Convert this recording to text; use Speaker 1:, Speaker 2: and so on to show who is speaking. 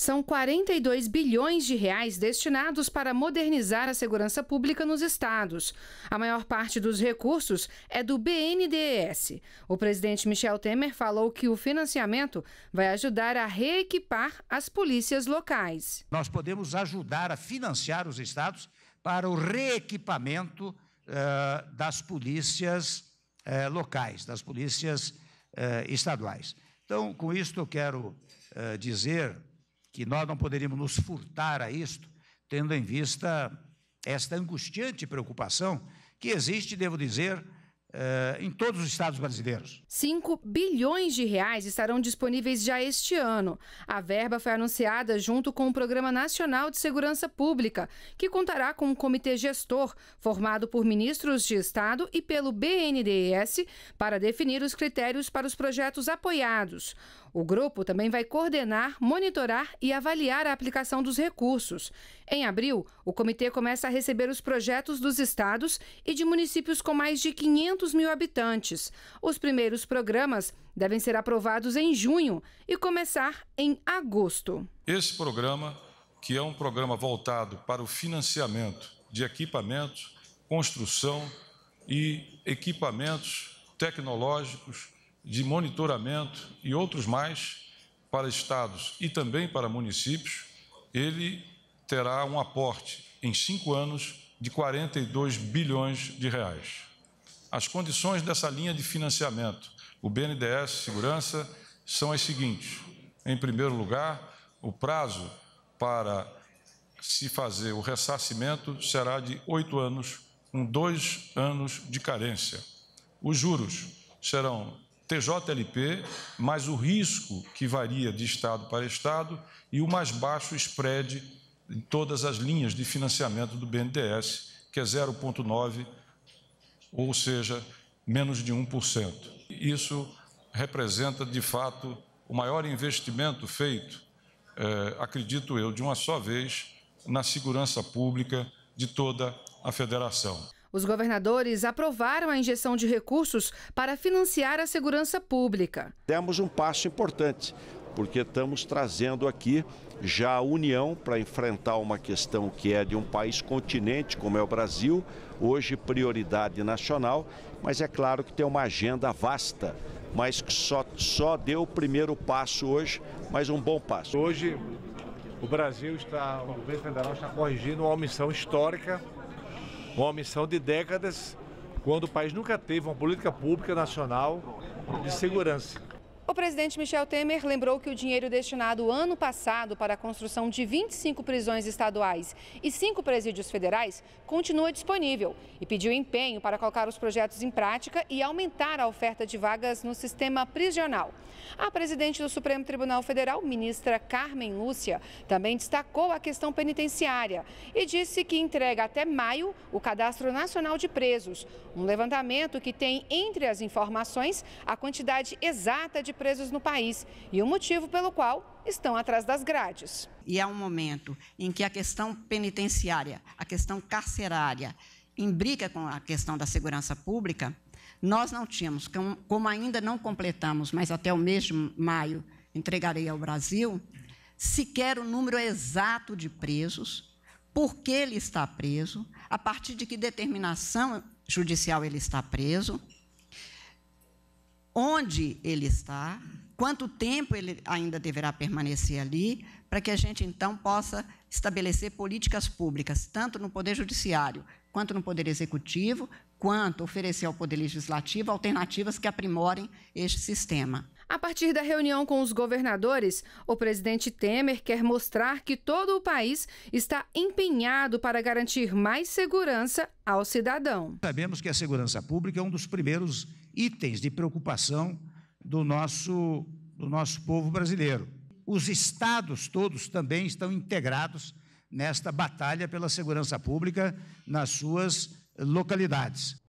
Speaker 1: São 42 bilhões de reais destinados para modernizar a segurança pública nos estados. A maior parte dos recursos é do BNDES. O presidente Michel Temer falou que o financiamento vai ajudar a reequipar as polícias locais.
Speaker 2: Nós podemos ajudar a financiar os estados para o reequipamento uh, das polícias uh, locais, das polícias uh, estaduais. Então, com isto, eu quero dizer que nós não poderíamos nos furtar a isto, tendo em vista esta angustiante preocupação que existe, devo dizer, Uh, em todos os estados brasileiros.
Speaker 1: 5 bilhões de reais estarão disponíveis já este ano. A verba foi anunciada junto com o Programa Nacional de Segurança Pública, que contará com um comitê gestor formado por ministros de Estado e pelo BNDES para definir os critérios para os projetos apoiados. O grupo também vai coordenar, monitorar e avaliar a aplicação dos recursos. Em abril, o comitê começa a receber os projetos dos estados e de municípios com mais de 500 200 mil habitantes. Os primeiros programas devem ser aprovados em junho e começar em agosto.
Speaker 3: Esse programa, que é um programa voltado para o financiamento de equipamentos, construção e equipamentos tecnológicos de monitoramento e outros mais para estados e também para municípios, ele terá um aporte em cinco anos de 42 bilhões de reais. As condições dessa linha de financiamento, o BNDES Segurança, são as seguintes: em primeiro lugar, o prazo para se fazer o ressarcimento será de oito anos, com dois anos de carência. Os juros serão TJLP, mais o risco que varia de estado para estado e o mais baixo spread em todas as linhas de financiamento do BNDES, que é 0,9 ou seja, menos de 1%. Isso representa, de fato, o maior investimento feito, eh, acredito eu, de uma só vez, na segurança pública de toda a federação.
Speaker 1: Os governadores aprovaram a injeção de recursos para financiar a segurança pública.
Speaker 3: Demos um passo importante porque estamos trazendo aqui já a união para enfrentar uma questão que é de um país continente como é o Brasil, hoje prioridade nacional, mas é claro que tem uma agenda vasta, mas que só, só deu o primeiro passo hoje, mas um bom
Speaker 2: passo. Hoje o Brasil está, o governo federal está corrigindo uma omissão histórica, uma omissão de décadas, quando o país nunca teve uma política pública nacional de segurança.
Speaker 1: O presidente Michel Temer lembrou que o dinheiro destinado ano passado para a construção de 25 prisões estaduais e 5 presídios federais continua disponível e pediu empenho para colocar os projetos em prática e aumentar a oferta de vagas no sistema prisional. A presidente do Supremo Tribunal Federal, ministra Carmen Lúcia, também destacou a questão penitenciária e disse que entrega até maio o Cadastro Nacional de Presos, um levantamento que tem entre as informações a quantidade exata de presos no país e o motivo pelo qual estão atrás das grades. E é um momento em que a questão penitenciária, a questão
Speaker 4: carcerária, imbrica com a questão da segurança pública, nós não tínhamos, como ainda não completamos, mas até o mês de maio entregarei ao Brasil, sequer o número exato de presos, por que ele está preso, a partir de que determinação judicial ele está preso, onde ele está, quanto tempo ele ainda deverá permanecer ali, para que a gente então possa estabelecer políticas públicas, tanto no Poder Judiciário, quanto no Poder Executivo, quanto oferecer ao Poder Legislativo alternativas que aprimorem este sistema.
Speaker 1: A partir da reunião com os governadores, o presidente Temer quer mostrar que todo o país está empenhado para garantir mais segurança ao cidadão.
Speaker 2: Sabemos que a segurança pública é um dos primeiros itens de preocupação do nosso, do nosso povo brasileiro. Os estados todos também estão integrados nesta batalha pela segurança pública nas suas localidades.